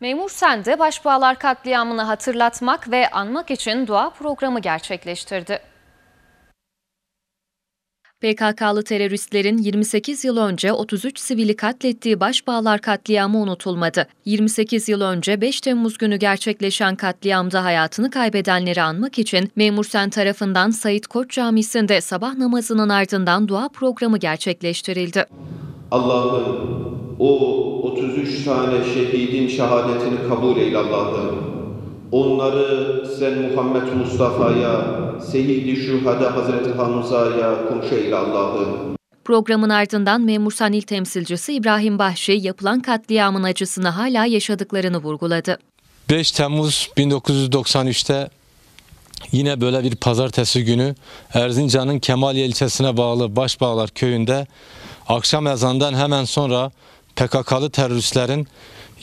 Memur Sende Başbağlar katliamını hatırlatmak ve anmak için dua programı gerçekleştirdi. PKK'lı teröristlerin 28 yıl önce 33 sivili katlettiği Başbağlar katliamı unutulmadı. 28 yıl önce 5 Temmuz günü gerçekleşen katliamda hayatını kaybedenleri anmak için Memur Sen tarafından Sayit Koç Camisi'nde sabah namazının ardından dua programı gerçekleştirildi. Allah'ın o 33 üç tane şehidin şehadetini kabul eyle Allah'ım. Onları sen Muhammed Mustafa'ya, Seyyid-i Şuhada Hazreti Hamza'ya komşu eyle Allah'ım. Programın ardından Memur Sanil temsilcisi İbrahim Bahşi yapılan katliamın acısını hala yaşadıklarını vurguladı. 5 Temmuz 1993'te yine böyle bir pazartesi günü Erzincan'ın Kemaliye ilçesine bağlı Başbağlar köyünde akşam ezandan hemen sonra PKK'lı teröristlerin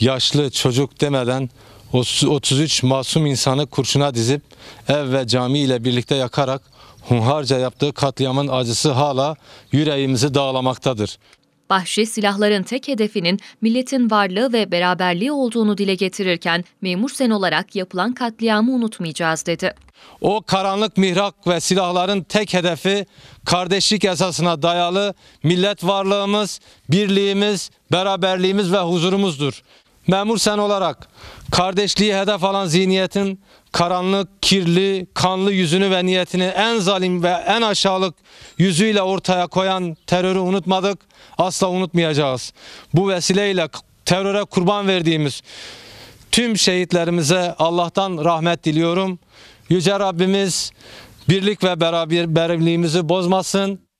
yaşlı çocuk demeden 33 masum insanı kurşuna dizip ev ve cami ile birlikte yakarak hunharca yaptığı katliamın acısı hala yüreğimizi dağlamaktadır. Bahşi silahların tek hedefinin milletin varlığı ve beraberliği olduğunu dile getirirken memur sen olarak yapılan katliamı unutmayacağız dedi. O karanlık mihrak ve silahların tek hedefi kardeşlik esasına dayalı millet varlığımız, birliğimiz, beraberliğimiz ve huzurumuzdur. Memur sen olarak kardeşliği hedef alan zihniyetin karanlık, kirli, kanlı yüzünü ve niyetini en zalim ve en aşağılık yüzüyle ortaya koyan terörü unutmadık, asla unutmayacağız. Bu vesileyle teröre kurban verdiğimiz tüm şehitlerimize Allah'tan rahmet diliyorum. Yüce Rabbimiz birlik ve beraberliğimizi bozmasın.